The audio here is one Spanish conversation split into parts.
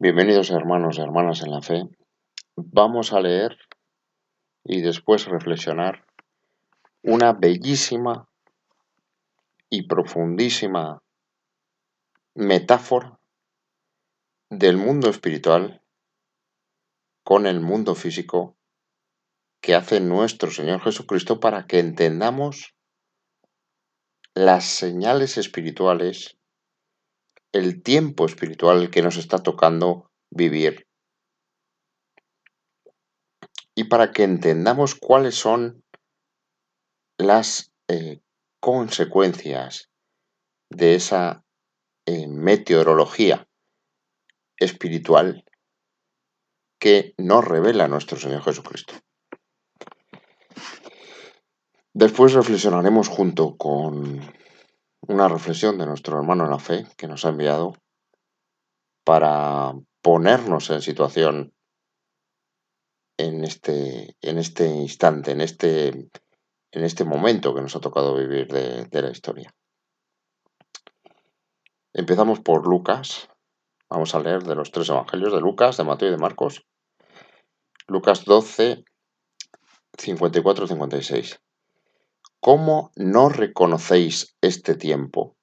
Bienvenidos hermanos y hermanas en la fe. Vamos a leer y después reflexionar una bellísima y profundísima metáfora del mundo espiritual con el mundo físico que hace nuestro Señor Jesucristo para que entendamos las señales espirituales el tiempo espiritual que nos está tocando vivir. Y para que entendamos cuáles son las eh, consecuencias de esa eh, meteorología espiritual que nos revela nuestro Señor Jesucristo. Después reflexionaremos junto con una reflexión de nuestro hermano en la fe que nos ha enviado para ponernos en situación en este, en este instante, en este, en este momento que nos ha tocado vivir de, de la historia. Empezamos por Lucas. Vamos a leer de los tres evangelios de Lucas, de Mateo y de Marcos. Lucas 12, 54-56. ¿Cómo no reconocéis este tiempo?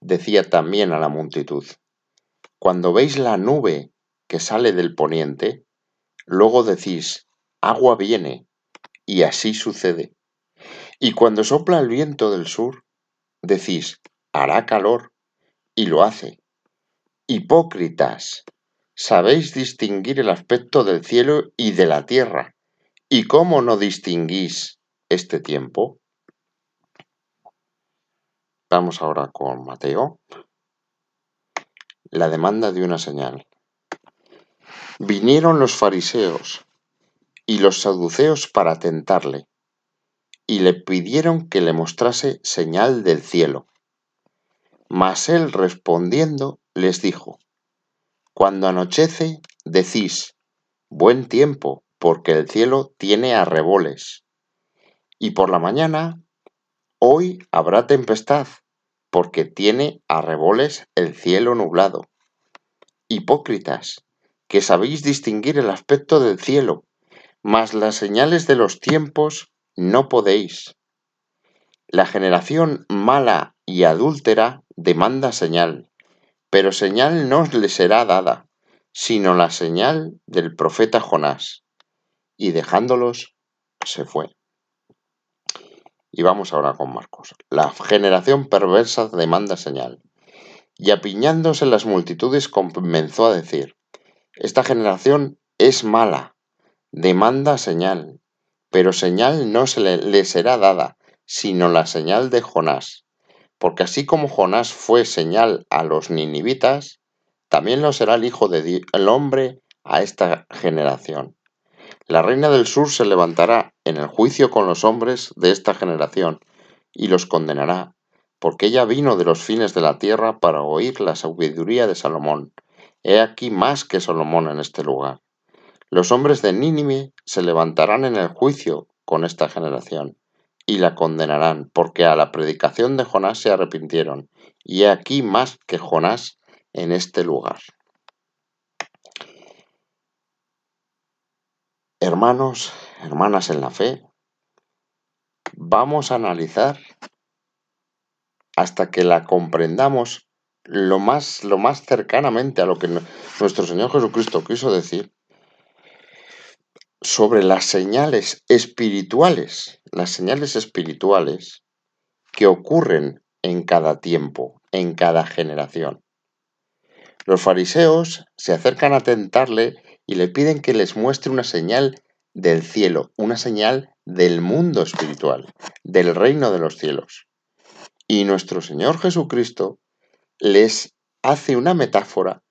Decía también a la multitud, cuando veis la nube que sale del poniente, luego decís, agua viene, y así sucede. Y cuando sopla el viento del sur, decís, hará calor, y lo hace. Hipócritas, sabéis distinguir el aspecto del cielo y de la tierra, y cómo no distinguís este tiempo. Vamos ahora con Mateo. La demanda de una señal. Vinieron los fariseos y los saduceos para tentarle, y le pidieron que le mostrase señal del cielo. Mas él respondiendo les dijo, Cuando anochece, decís, buen tiempo, porque el cielo tiene arreboles y por la mañana, hoy habrá tempestad, porque tiene arreboles el cielo nublado. Hipócritas, que sabéis distinguir el aspecto del cielo, mas las señales de los tiempos no podéis. La generación mala y adúltera demanda señal, pero señal no le será dada, sino la señal del profeta Jonás. Y dejándolos, se fue. Y vamos ahora con Marcos. La generación perversa demanda señal. Y apiñándose las multitudes comenzó a decir, esta generación es mala, demanda señal, pero señal no se le, será dada, sino la señal de Jonás. Porque así como Jonás fue señal a los ninivitas, también lo será el Hijo del Hombre a esta generación. La reina del sur se levantará en el juicio con los hombres de esta generación y los condenará, porque ella vino de los fines de la tierra para oír la sabiduría de Salomón. He aquí más que Salomón en este lugar. Los hombres de Nínime se levantarán en el juicio con esta generación y la condenarán, porque a la predicación de Jonás se arrepintieron, y he aquí más que Jonás en este lugar. Hermanos, hermanas en la fe, vamos a analizar hasta que la comprendamos lo más, lo más cercanamente a lo que nuestro Señor Jesucristo quiso decir sobre las señales espirituales, las señales espirituales que ocurren en cada tiempo, en cada generación. Los fariseos se acercan a tentarle y le piden que les muestre una señal del cielo, una señal del mundo espiritual, del reino de los cielos. Y nuestro Señor Jesucristo les hace una metáfora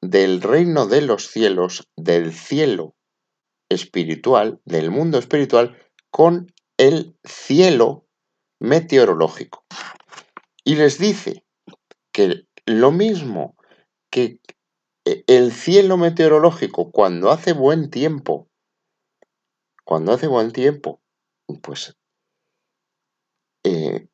del reino de los cielos, del cielo espiritual, del mundo espiritual, con el cielo meteorológico. Y les dice que lo mismo que e, el cielo meteorológico cuando hace buen tiempo, cuando hace buen tiempo, pues, eh,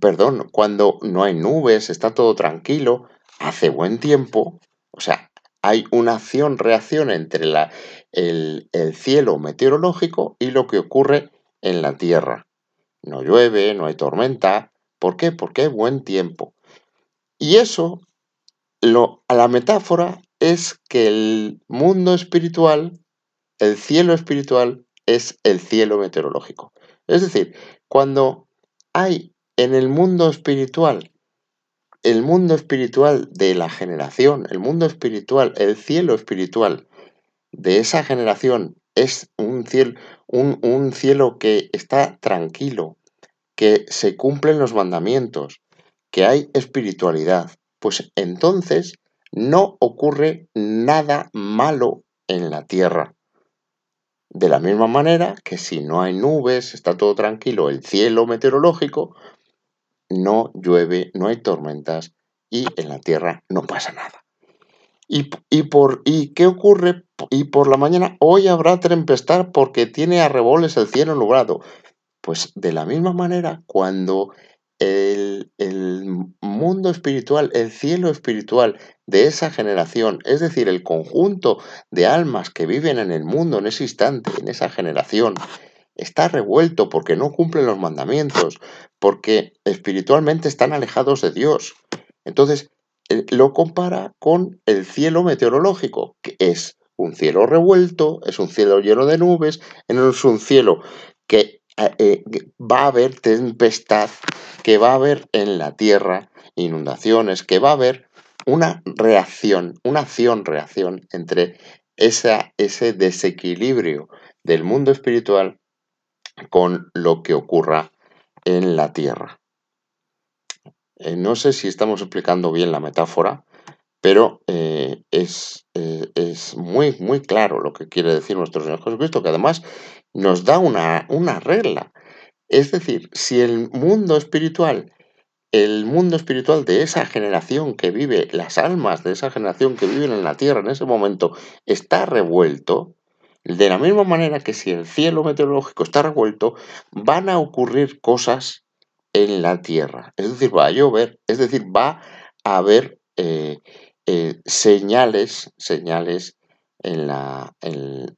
perdón, cuando no hay nubes, está todo tranquilo, hace buen tiempo, o sea, hay una acción-reacción entre la, el, el cielo meteorológico y lo que ocurre en la Tierra. No llueve, no hay tormenta. ¿Por qué? Porque es buen tiempo. Y eso la metáfora es que el mundo espiritual, el cielo espiritual, es el cielo meteorológico. Es decir, cuando hay en el mundo espiritual, el mundo espiritual de la generación, el mundo espiritual, el cielo espiritual de esa generación es un cielo, un, un cielo que está tranquilo, que se cumplen los mandamientos, que hay espiritualidad, pues entonces no ocurre nada malo en la tierra. De la misma manera que si no hay nubes, está todo tranquilo, el cielo meteorológico, no llueve, no hay tormentas y en la tierra no pasa nada. ¿Y, por, ¿Y qué ocurre? Y por la mañana, hoy habrá tempestad porque tiene arreboles el cielo nublado. Pues de la misma manera, cuando el, mundo espiritual, el cielo espiritual de esa generación, es decir, el conjunto de almas que viven en el mundo en ese instante, en esa generación, está revuelto porque no cumplen los mandamientos, porque espiritualmente están alejados de Dios. Entonces, eh, lo compara con el cielo meteorológico, que es un cielo revuelto, es un cielo lleno de nubes, es un cielo que eh, eh, va a haber tempestad, que va a haber en la tierra inundaciones, que va a haber una reacción, una acción-reacción entre ese desequilibrio del mundo espiritual con lo que ocurra en la tierra. Eh, no sé si estamos explicando bien la metáfora, pero es, es, muy, muy claro lo que quiere decir nuestro Señor Jesucristo, que además nos da una, regla. Es decir, si el mundo espiritual, el mundo espiritual de esa generación que vive, las almas de esa generación que viven en la tierra en ese momento, está revuelto, de la misma manera que si el cielo meteorológico está revuelto, van a ocurrir cosas en la tierra. Es decir, va a llover, es decir, va a haber eh, eh, señales, señales en, la, el,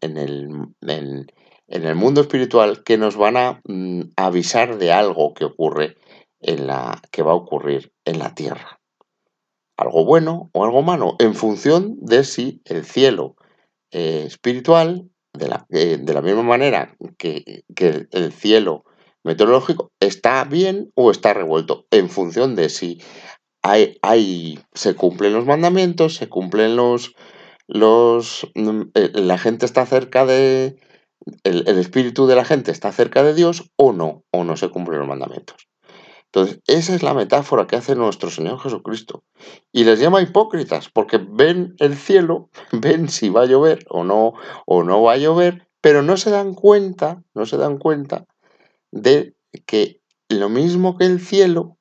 en el mundo espiritual que nos van a mm, avisar de algo que ocurre en la que va a ocurrir en la tierra. Algo bueno o algo malo, en función de si el cielo espiritual, de la, eh, de la, misma manera que, que el cielo meteorológico, está bien o está revuelto, en función de si hay, hay, se cumplen los mandamientos, se cumplen los, los mm, eh, la gente está cerca de, el, espíritu de la gente está cerca de Dios o no, o no se cumplen los mandamientos. Entonces, esa es la metáfora que hace nuestro Señor Jesucristo. Y les llama hipócritas, porque ven el cielo, ven si va a llover o no, o no va a llover, pero no se dan cuenta, no se dan cuenta de que lo mismo que el cielo,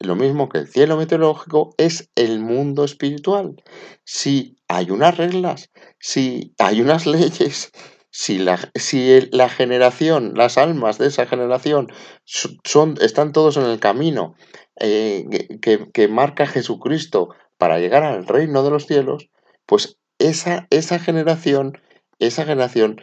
lo mismo que el cielo meteorológico, es el mundo espiritual. Si hay unas reglas, si hay unas leyes, si la, si la generación, las almas de esa generación son, están todos en el camino eh, que, marca Jesucristo para llegar al reino de los cielos, pues esa, esa generación, esa generación,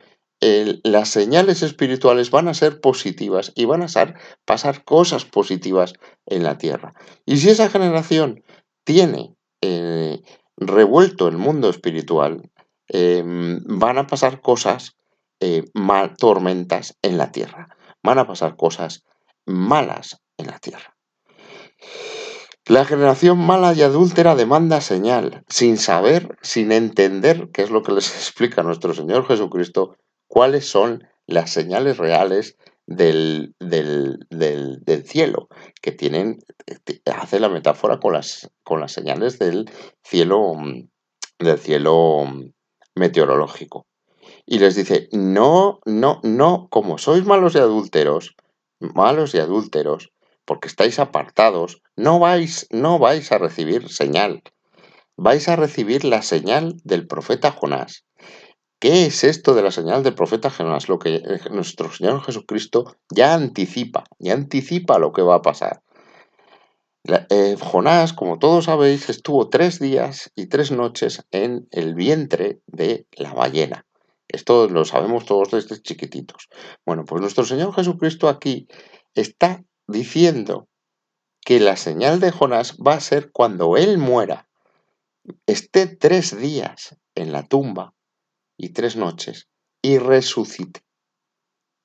las señales espirituales van a ser positivas y van a ser, pasar cosas positivas en la tierra. Y si esa generación tiene eh, revuelto el mundo espiritual, Em, van a pasar cosas, eh, tormentas en la tierra, van a pasar cosas malas en la tierra. La generación mala y adúltera demanda señal, sin saber, sin entender, que es lo que les explica nuestro Señor Jesucristo, cuáles son las señales reales del, cielo, que tienen, hace la metáfora con las, con las señales del cielo, mm, del cielo mm, meteorológico. Y les dice, no, no, no, como sois malos y adúlteros, malos y adúlteros, porque estáis apartados, no vais, no vais a recibir señal. Vais a recibir la señal del profeta Jonás. ¿Qué es esto de la señal del profeta Jonás? Lo que eh, nuestro Señor Jesucristo ya anticipa, ya anticipa lo que va a pasar. Eh, Jonás, como todos sabéis, estuvo tres días y tres noches en el vientre de la ballena. Esto lo sabemos todos desde chiquititos. Bueno, pues nuestro Señor Jesucristo aquí está diciendo que la señal de Jonás va a ser cuando él muera, esté tres días en la tumba y tres noches y resucite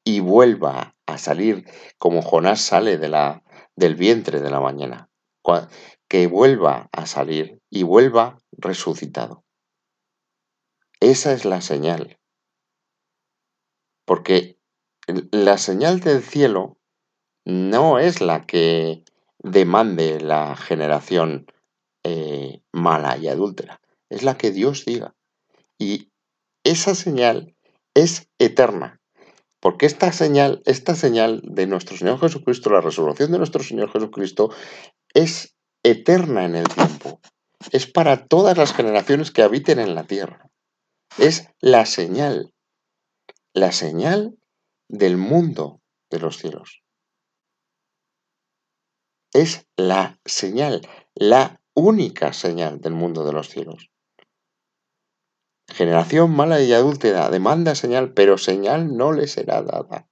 y vuelva a salir como Jonás sale de la, del vientre de la ballena que vuelva a salir y vuelva resucitado. Esa es la señal. Porque la señal del cielo no es la que demande la generación eh, mala y adúltera, es la que Dios diga. Y esa señal es eterna, porque esta señal, esta señal de nuestro Señor Jesucristo, la resurrección de nuestro Señor Jesucristo, es eterna en el tiempo. Es para todas las generaciones que habiten en la tierra. Es la señal, la señal del mundo de los cielos. Es la señal, la única señal del mundo de los cielos. Generación mala y adúltera demanda señal, pero señal no le será dada.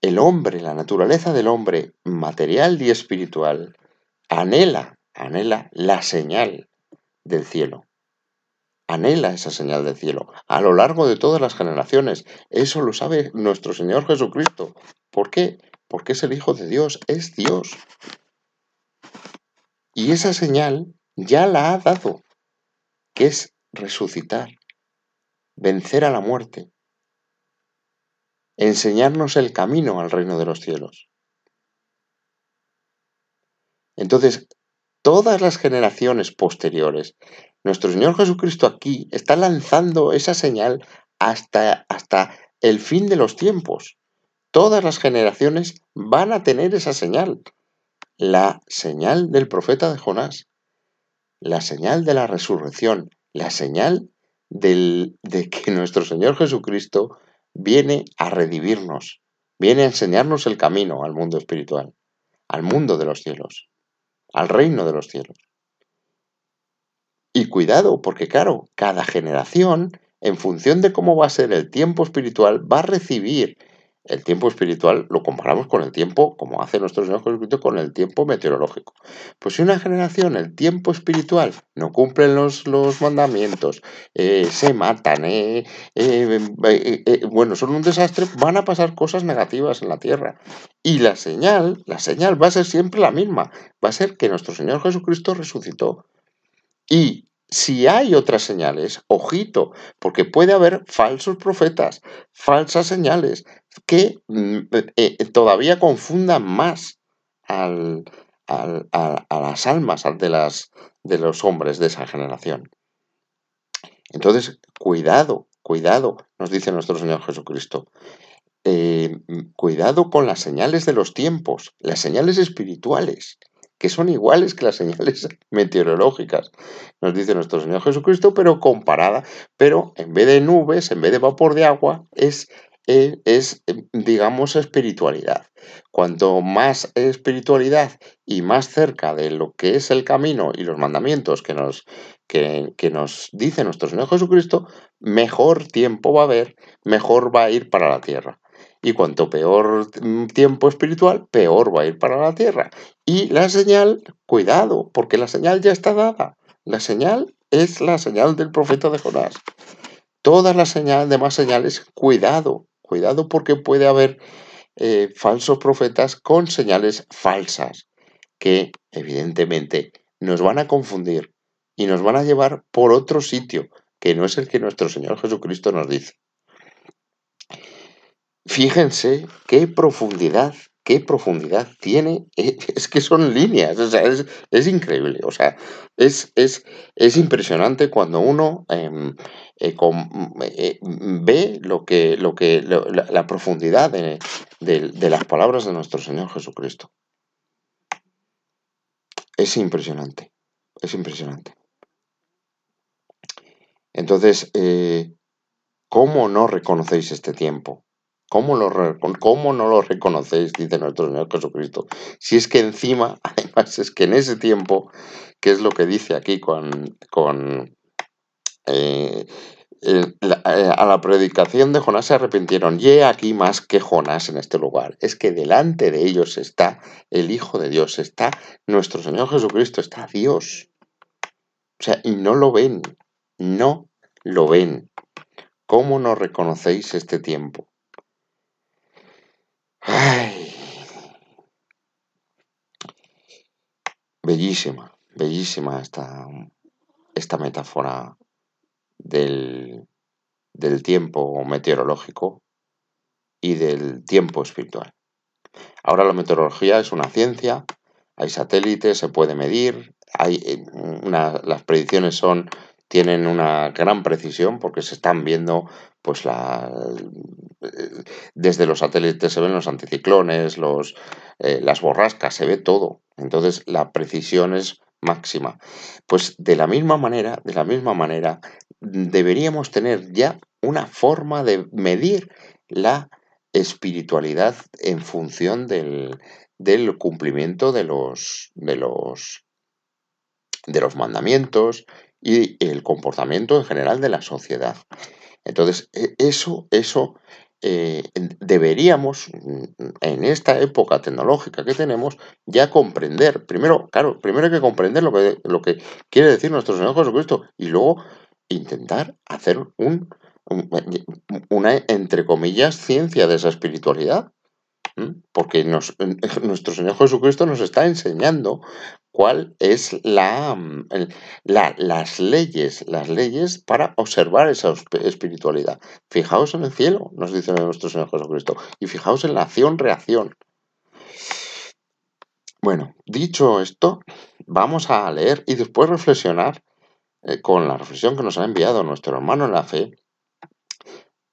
El hombre, la naturaleza del hombre, material y espiritual, anhela, anhela la señal del cielo. Anhela esa señal del cielo a lo largo de todas las generaciones. Eso lo sabe nuestro Señor Jesucristo. ¿Por qué? Porque es el Hijo de Dios, es Dios. Y esa señal ya la ha dado, que es resucitar, vencer a la muerte, enseñarnos el camino al reino de los cielos. Entonces, todas las generaciones posteriores, nuestro Señor Jesucristo aquí está lanzando esa señal hasta, hasta el fin de los tiempos. Todas las generaciones van a tener esa señal, la señal del profeta de Jonás, la señal de la resurrección, la señal de que nuestro Señor Jesucristo viene a redivirnos, viene a enseñarnos el camino al mundo espiritual, al mundo de los cielos, al reino de los cielos. Y cuidado, porque claro, cada generación, en función de cómo va a ser el tiempo espiritual, va a recibir el tiempo espiritual lo comparamos con el tiempo, como hace nuestro Señor Jesucristo, con el tiempo meteorológico. Pues si una generación, el tiempo espiritual, no cumple los, los mandamientos, eh, se matan, eh, eh, bueno, son un desastre, van a pasar cosas negativas en la tierra. Y la señal, la señal va a ser siempre la misma, va a ser que nuestro Señor Jesucristo resucitó. Y si hay otras señales, ojito, porque puede haber falsos profetas, falsas señales que mm, eh, eh, todavía confundan más a, las almas de, las, de los hombres de esa generación. Entonces, cuidado, cuidado, nos dice nuestro Señor Jesucristo. Eh, mm, cuidado con las señales de los tiempos, las señales espirituales que son iguales que las señales meteorológicas, nos dice nuestro Señor Jesucristo, pero comparada, pero en vez de nubes, en vez de vapor de agua, es, eh, em, digamos, espiritualidad. Cuanto más espiritualidad y más cerca de lo que es el camino y los mandamientos que nos, que nos dice nuestro Señor Jesucristo, mejor tiempo va a haber, mejor va a ir para la tierra. Y cuanto peor mm, tiempo espiritual, peor va a ir para la tierra. Y la señal, cuidado, porque la señal ya está dada. La señal es la señal del profeta de Jonás. Todas las demás señales, cuidado, cuidado porque puede haber eh, falsos profetas con señales falsas que evidentemente nos van a confundir y nos van a llevar por otro sitio que no es el que nuestro Señor Jesucristo nos dice fíjense qué profundidad, qué profundidad tiene. Eh, es que son líneas, es, increíble. O sea, es, impresionante cuando uno em, eh, eh, ve lo que, la, profundidad de, las palabras de nuestro Señor Jesucristo. Es impresionante, es impresionante. Entonces, ¿cómo no reconocéis este tiempo? ¿Cómo, no lo reconocéis? Dice nuestro Señor Jesucristo. Si es que encima, además, es que en ese tiempo, que es lo que dice aquí con, con eh, eh, a la predicación de Jonás se arrepintieron, y aquí más que Jonás en este lugar. Es que delante de ellos está el Hijo de Dios, está nuestro Señor Jesucristo, está Dios. O sea, y no lo ven, no lo ven. ¿Cómo no reconocéis este tiempo? Ay. Bellísima, bellísima esta, esta metáfora del, tiempo meteorológico y del tiempo espiritual. Ahora la meteorología es una ciencia, hay satélites, se puede medir, hay eh, las predicciones son tienen una gran precisión porque se están viendo pues la desde los satélites se ven los anticiclones, los, eh, las borrascas, se ve todo. Entonces la precisión es máxima. Pues de la misma manera, de la misma manera, deberíamos tener ya una forma de medir la espiritualidad en función del, del cumplimiento de los, de los, de los mandamientos y el comportamiento en general de la sociedad. Entonces, e, eso, eso eh, deberíamos, mm, en esta época tecnológica que tenemos, ya comprender. Primero, claro, primero hay que comprender lo que, lo que quiere decir nuestro Señor Jesucristo y luego intentar hacer un, una, entre comillas, ciencia de esa espiritualidad. Porque nuestro Señor Jesucristo nos está enseñando cuál es mm, la, las leyes, las leyes para observar esa espiritualidad. Fijaos en el cielo, nos dice nuestro Señor Jesucristo, y fijaos en la acción-reacción. Bueno, dicho esto, vamos a leer y después reflexionar eh, con la reflexión que nos ha enviado nuestro hermano en la fe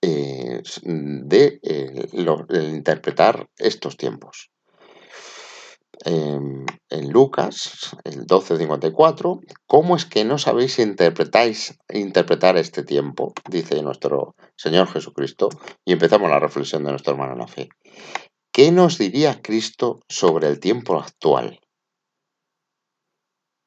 eh, de eh, interpretar estos tiempos en, Lucas, el 12.54, ¿cómo es que no sabéis interpretáis, interpretar este tiempo? Dice nuestro Señor Jesucristo. Y empezamos la reflexión de nuestro hermano en la fe. ¿Qué nos diría Cristo sobre el tiempo actual?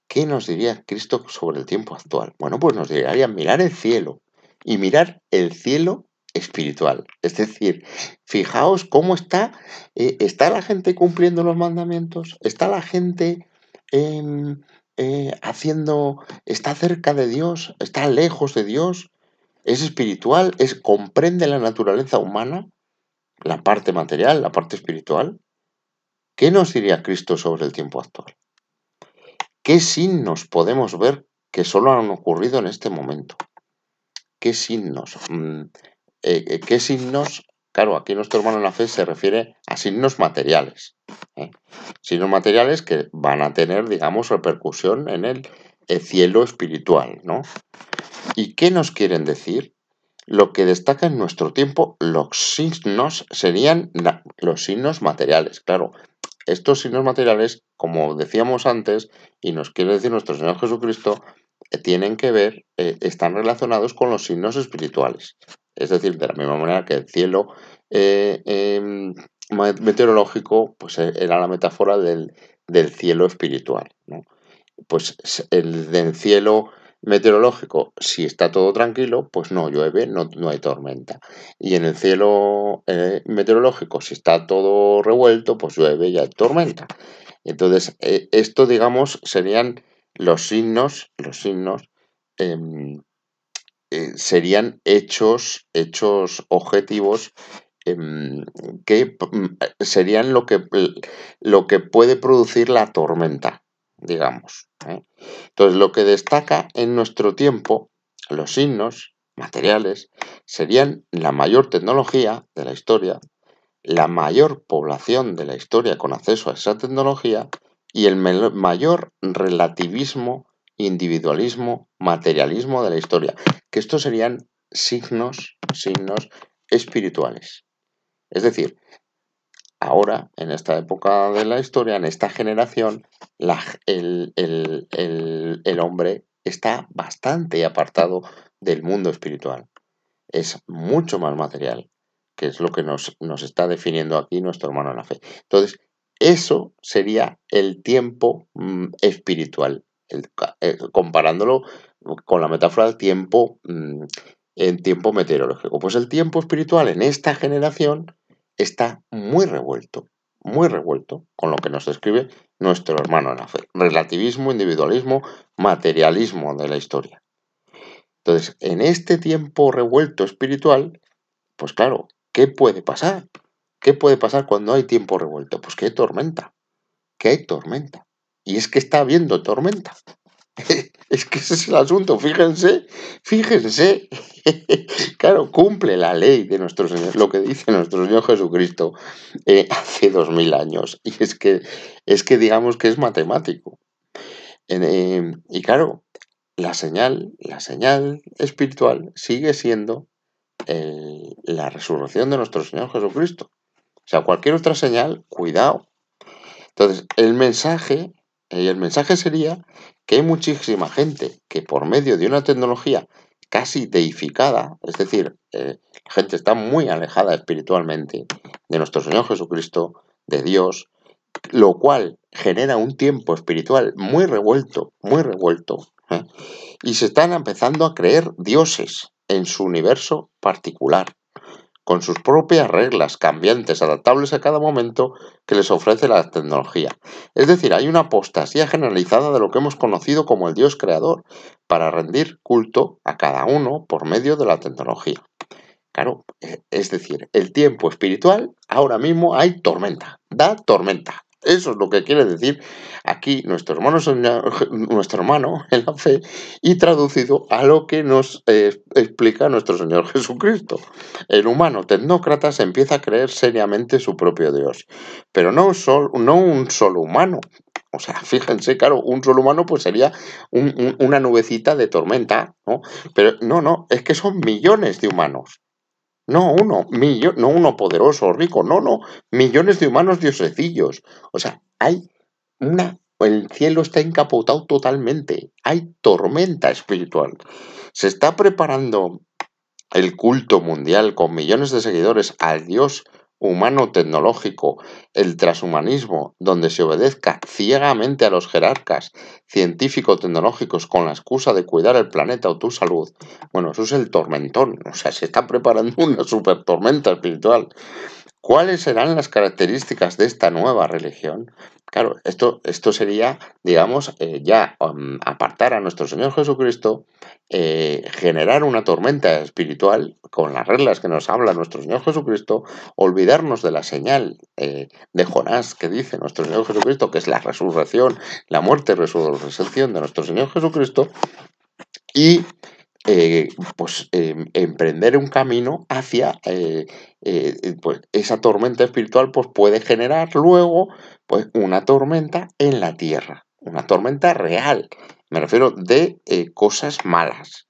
¿Qué nos diría Cristo sobre el tiempo actual? Bueno, pues nos diría mirar el cielo. Y mirar el cielo espiritual. Es decir, fijaos cómo está, eh, está la gente cumpliendo los mandamientos, está la gente em, eh, haciendo, está cerca de Dios, está lejos de Dios, es espiritual, es, comprende la naturaleza humana, la parte material, la parte espiritual. ¿Qué nos diría Cristo sobre el tiempo actual? ¿Qué signos podemos ver que solo han ocurrido en este momento? ¿Qué signos? Mm, eh, eh, qué signos, claro, aquí nuestro hermano en la fe se refiere a signos materiales. ¿eh? Signos materiales que van a tener, digamos, repercusión en el, cielo espiritual, ¿no? ¿Y qué nos quieren decir? Lo que destaca en nuestro tiempo, los signos serían los signos materiales, claro. Estos signos materiales, como decíamos antes, y nos quiere decir nuestro Señor Jesucristo, tienen que ver, están relacionados con los signos espirituales. Es decir, de la misma manera que el cielo eh, em, meteorológico pues eh, era la metáfora del, cielo espiritual. Pues el del cielo meteorológico, si está todo tranquilo, pues no llueve, no, hay tormenta. Y en el cielo eh, meteorológico, si está todo revuelto, pues llueve y hay tormenta. Entonces, esto, digamos, serían los signos, los signos em, eh, serían hechos, hechos objetivos em, que mm, eh, serían lo que, lo que puede producir la tormenta, digamos. ¿eh? Entonces, lo que destaca en nuestro tiempo, los signos materiales, serían la mayor tecnología de la historia, la mayor población de la historia con acceso a esa tecnología y el mayor relativismo individualismo, materialismo de la historia, que estos serían signos, signos espirituales. Es decir, ahora, en esta época de la historia, en esta generación, el, hombre está bastante apartado del mundo espiritual. Es mucho más material, que es lo que nos, nos, está definiendo aquí nuestro hermano en la fe. Entonces, eso sería el tiempo mm, espiritual. Eh, comparándolo con la metáfora del tiempo mm, en tiempo meteorológico. Pues el tiempo espiritual en esta generación está muy revuelto, muy revuelto con lo que nos describe nuestro hermano en la fe. Relativismo, individualismo, materialismo de la historia. Entonces, en este tiempo revuelto espiritual, pues claro, ¿qué puede pasar? ¿Qué puede pasar cuando hay tiempo revuelto? Pues que hay tormenta, que hay tormenta. Y es que está habiendo tormenta. Es que ese es el asunto, fíjense, fíjense. Claro, cumple la ley de nuestro Señor, lo que dice nuestro Señor Jesucristo eh, hace dos mil años. Y es que, es que digamos que es matemático. Em, y claro, la señal, la señal espiritual sigue siendo eh, la resurrección de nuestro Señor Jesucristo. O sea, cualquier otra señal, cuidado. Entonces, el mensaje y el mensaje sería que hay muchísima gente que por medio de una tecnología casi deificada, es decir, eh, gente está muy alejada espiritualmente de nuestro Señor Jesucristo, de Dios, lo cual genera un tiempo espiritual muy revuelto, muy revuelto, ¿eh? y se están empezando a creer dioses en su universo particular con sus propias reglas cambiantes, adaptables a cada momento que les ofrece la tecnología. Es decir, hay una apostasía generalizada de lo que hemos conocido como el Dios creador, para rendir culto a cada uno por medio de la tecnología. Claro, e, es decir, el tiempo espiritual, ahora mismo hay tormenta, da tormenta. Eso es lo que quiere decir aquí nuestro hermano, nuestro en la fe y traducido a lo que nos eh, explica nuestro Señor Jesucristo. El humano tecnócrata se empieza a creer seriamente su propio Dios, pero no, no un solo humano, o sea, fíjense, claro, un solo humano pues sería una nubecita de tormenta, ¿no? Pero no, no, es que son millones de humanos. No uno, no uno poderoso rico, no, no, millones de humanos diosecillos. O sea, hay una el cielo está encapotado totalmente. Hay tormenta espiritual. Se está preparando el culto mundial con millones de seguidores al Dios humano-tecnológico, el transhumanismo, donde se obedezca ciegamente a los jerarcas científico-tecnológicos con la excusa de cuidar el planeta o tu salud, bueno, eso es el tormentón, o sea, se está preparando una super tormenta espiritual. ¿Cuáles serán las características de esta nueva religión? Claro, esto, esto sería, digamos, eh, ya um, apartar a nuestro Señor Jesucristo, eh, generar una tormenta espiritual con las reglas que nos habla nuestro Señor Jesucristo, olvidarnos de la señal eh, de Jonás que dice nuestro Señor Jesucristo, que es la resurrección, la muerte y resurrección de nuestro Señor Jesucristo, y eh, pues, em, emprender un camino hacia eh, eh, pues, esa tormenta espiritual, pues puede generar luego pues, una tormenta en la tierra, una tormenta real, me refiero de cosas malas.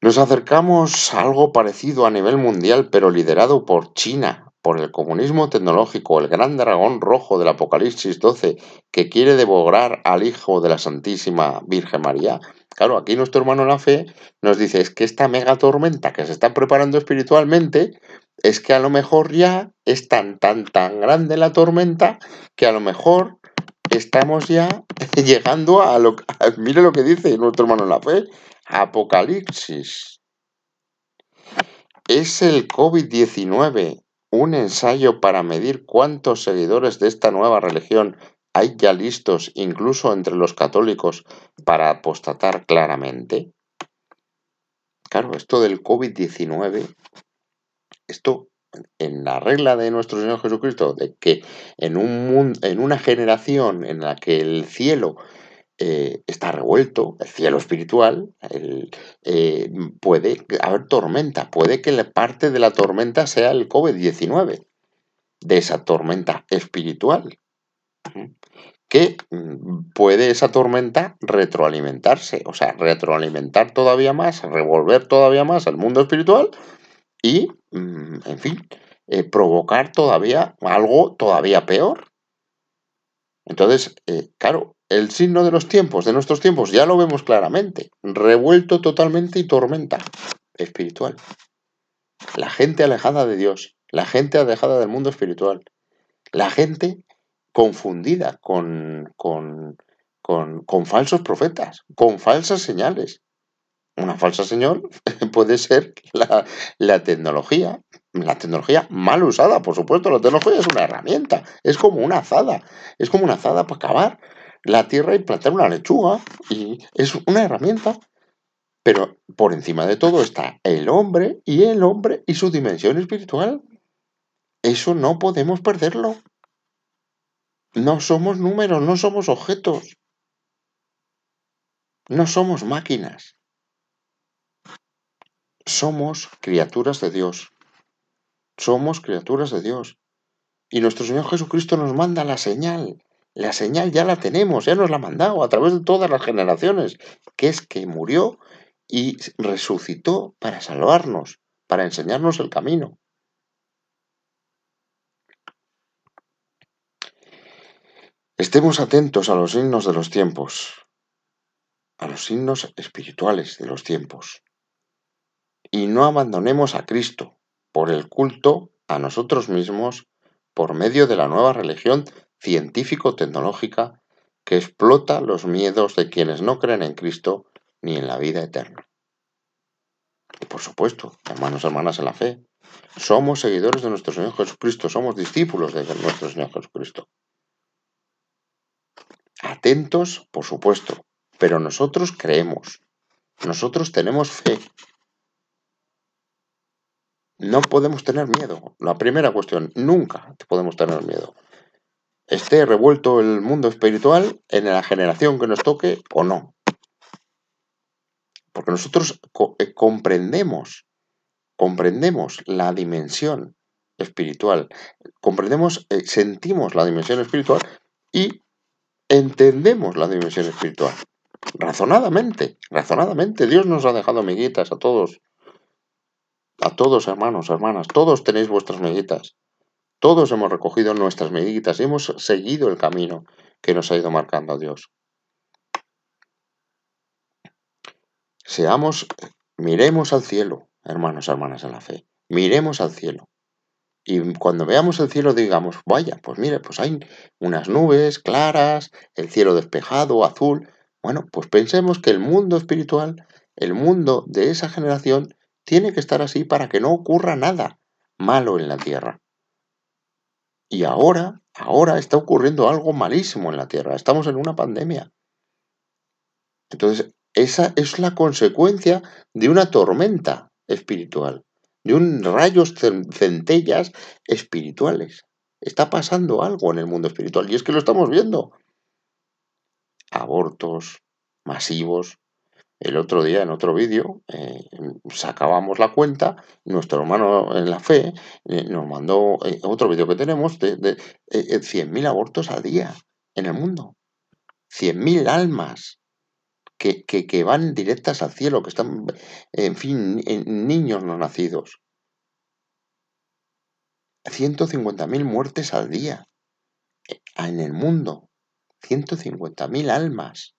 Nos acercamos a algo parecido a nivel mundial, pero liderado por China, por el comunismo tecnológico, el gran dragón rojo del Apocalipsis 12, que quiere devorar al Hijo de la Santísima Virgen María, Claro, aquí nuestro hermano la fe nos dice, es que esta mega tormenta que se está preparando espiritualmente, es que a lo mejor ya es tan, tan, tan grande la tormenta que a lo mejor estamos ya llegando a lo que... Mire lo que dice nuestro hermano la fe, Apocalipsis. Es el COVID-19 un ensayo para medir cuántos seguidores de esta nueva religión ¿Hay ya listos, incluso entre los católicos, para apostatar claramente? Claro, esto del COVID-19, esto en la regla de nuestro Señor Jesucristo, de que en, un mundo, en una generación en la que el cielo eh, está revuelto, el cielo espiritual, eh, puede haber tormenta, puede que la parte de la tormenta sea el COVID-19, de esa tormenta espiritual que mm, puede esa tormenta retroalimentarse, o sea, retroalimentar todavía más, revolver todavía más al mundo espiritual y, mm, en fin, eh, provocar todavía algo todavía peor. Entonces, eh, claro, el signo de los tiempos, de nuestros tiempos, ya lo vemos claramente, revuelto totalmente y tormenta espiritual. La gente alejada de Dios, la gente alejada del mundo espiritual, la gente confundida con, con, falsos profetas, con falsas señales. Una falsa señal puede ser la, la tecnología, la tecnología mal usada, por supuesto, la tecnología es una herramienta, es como una azada, es como una azada para cavar la tierra y plantar una lechuga, y es una herramienta, pero por encima de todo está el hombre y el hombre y su dimensión espiritual. Eso no podemos perderlo. No somos números, no somos objetos. No somos máquinas. Somos criaturas de Dios. Somos criaturas de Dios. Y nuestro Señor Jesucristo nos manda la señal. La señal ya la tenemos, ya nos la ha mandado a través de todas las generaciones, que es que murió y resucitó para salvarnos, para enseñarnos el camino. Estemos atentos a los signos de los tiempos, a los signos espirituales de los tiempos, y no abandonemos a Cristo por el culto a nosotros mismos por medio de la nueva religión científico-tecnológica que explota los miedos de quienes no creen en Cristo ni en la vida eterna. Y por supuesto, hermanos y hermanas en la fe, somos seguidores de nuestro Señor Jesucristo, somos discípulos de nuestro Señor Jesucristo. Atentos, por supuesto, pero nosotros creemos, nosotros tenemos fe. No podemos tener miedo. La primera cuestión, nunca podemos tener miedo. Esté revuelto el mundo espiritual en la generación que nos toque o no. Porque nosotros eh, comprendemos, comprendemos la dimensión espiritual, comprendemos, eh, sentimos la dimensión espiritual y entendemos la dimensión espiritual. Razonadamente, razonadamente. Dios nos ha dejado amiguitas a todos. A todos, hermanos, hermanas, todos tenéis vuestras amiguitas, Todos hemos recogido nuestras amiguitas y hemos seguido el camino que nos ha ido marcando Dios. Seamos, miremos al cielo, hermanos, hermanas en la fe. Miremos al cielo y cuando veamos el cielo digamos, vaya, pues mire, pues hay unas nubes claras, el cielo despejado, azul. Bueno, pues pensemos que el mundo espiritual, el mundo de esa generación, tiene que estar así para que no ocurra nada malo en la tierra. Y ahora, ahora está ocurriendo algo malísimo en la tierra. Estamos en una pandemia. Entonces, esa es la consecuencia de una tormenta espiritual de un rayo centellas espirituales. Está pasando algo en el mundo espiritual y es que lo estamos viendo. Abortos masivos. El otro día, en otro vídeo, eh, sacábamos la cuenta, nuestro hermano en la fe eh, nos mandó eh, otro vídeo que tenemos de, de 100.000 abortos al día en el mundo. 100.000 almas que, van directas al cielo, que están, en fin, en niños no nacidos. 150.000 muertes al día eh, en el mundo. 150.000 almas.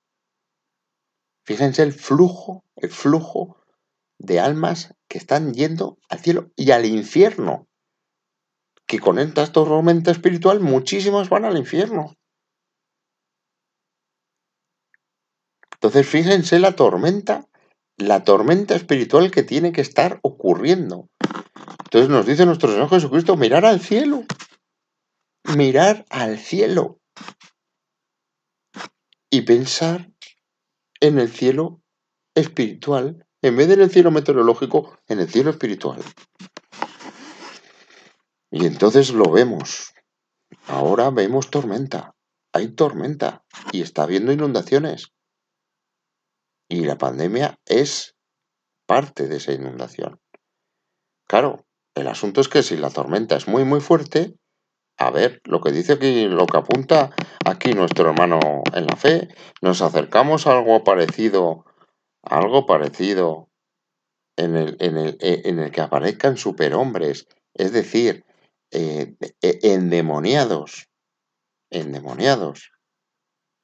Fíjense el flujo, el flujo de almas que están yendo al cielo y al infierno. Que con esta tormenta espiritual muchísimas van al infierno. Entonces, fíjense la tormenta, la tormenta espiritual que tiene que estar ocurriendo. Entonces nos dice nuestro Señor Jesucristo, mirar al cielo, mirar al cielo y pensar en el cielo espiritual, en vez del en cielo meteorológico, en el cielo espiritual. Y entonces lo vemos. Ahora vemos tormenta. Hay tormenta y está habiendo inundaciones. Y la pandemia es parte de esa inundación. Claro, el asunto es que si la tormenta es muy, muy fuerte, a ver, lo que dice aquí, lo que apunta aquí nuestro hermano en la fe, nos acercamos a algo parecido, algo parecido eh, en el, que aparezcan superhombres, es decir, eh, eh, endemoniados, endemoniados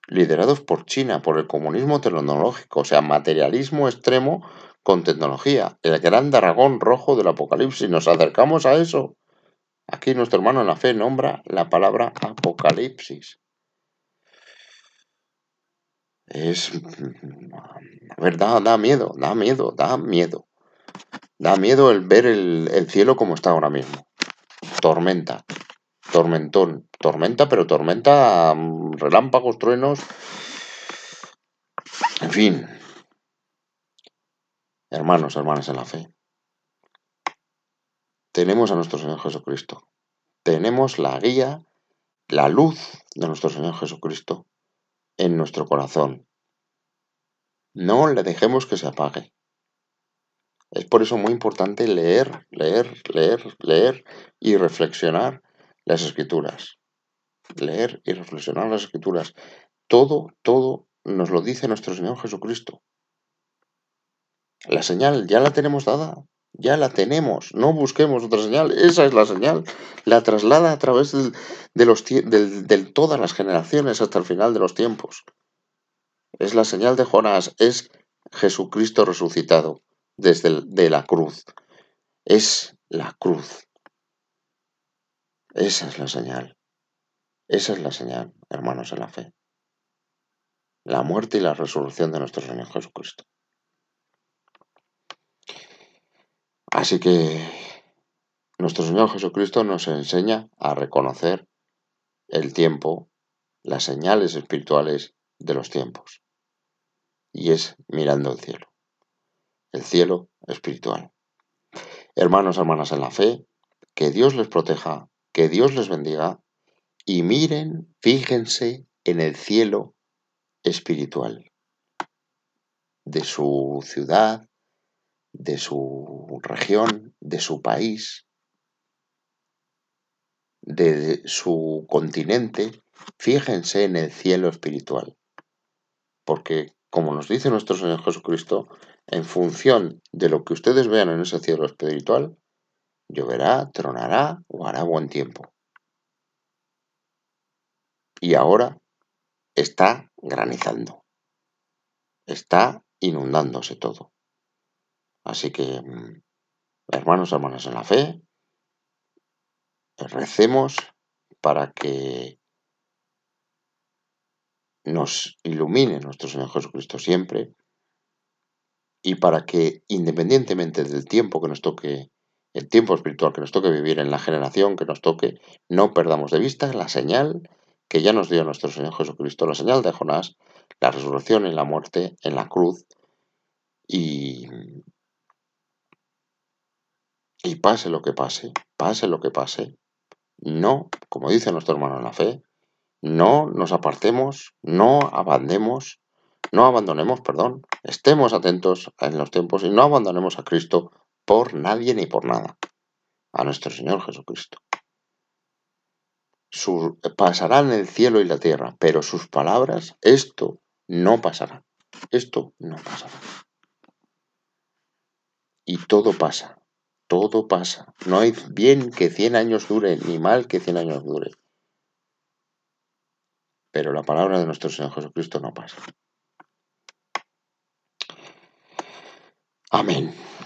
liderados por China, por el comunismo tecnológico, o sea, materialismo extremo con tecnología, el gran dragón rojo del apocalipsis. Nos acercamos a eso. Aquí nuestro hermano en la fe nombra la palabra apocalipsis. Es. Mm, verdad, da, miedo, da miedo, da miedo. Da miedo el ver el cielo como está ahora mismo. Tormenta, tormentón, Tormenta, pero tormenta, mm, relámpagos, truenos. En fin. Hermanos, hermanas en la fe. Tenemos a nuestro Señor Jesucristo. Tenemos la guía, la luz de nuestro Señor Jesucristo en nuestro corazón. No le dejemos que se apague. Es por eso muy importante leer, leer, leer, leer y reflexionar las escrituras leer y reflexionar las escrituras. Todo, todo nos lo dice nuestro Señor Jesucristo. La señal ya la tenemos dada, ya la tenemos, no busquemos otra señal, esa es la señal, la traslada a través de, los, de todas las generaciones hasta el final de los tiempos. Es la señal de Jonás, es Jesucristo resucitado desde la cruz. Es la cruz. Esa es la señal. Esa es la señal, hermanos en la fe. La muerte y la resurrección de nuestro Señor Jesucristo. Así que nuestro Señor Jesucristo nos enseña a reconocer el tiempo, las señales espirituales de los tiempos. Y es mirando el cielo. El cielo espiritual. Hermanos, hermanas en la fe, que Dios les proteja, que Dios les bendiga y miren, fíjense en el cielo espiritual de su ciudad, de su región, de su país, de su continente, fíjense en el cielo espiritual. Porque, como nos dice nuestro Señor Jesucristo, en función de lo que ustedes vean en ese cielo espiritual, lloverá, tronará o hará buen tiempo y ahora está granizando. Está inundándose todo. Así que, mm, hermanos, hermanas en la fe, recemos para que nos ilumine nuestro Señor Jesucristo siempre y para que, independientemente del tiempo que nos toque, el tiempo espiritual que nos toque vivir en la generación que nos toque, no perdamos de vista la señal que ya nos dio nuestro Señor Jesucristo la señal de Jonás, la resurrección y la muerte en la cruz y, y pase lo que pase, pase lo que pase, no, como dice nuestro hermano en la fe, no nos apartemos, no abandonemos, no abandonemos, perdón, estemos atentos en los tiempos y no abandonemos a Cristo por nadie ni por nada, a nuestro Señor Jesucristo pasarán el cielo y la tierra, pero sus palabras, esto no pasará. Esto no pasará. Y todo pasa, todo pasa. No hay bien que 100 años dure, ni mal que 100 años dure. Pero la palabra de nuestro Señor Jesucristo no pasa. Amén.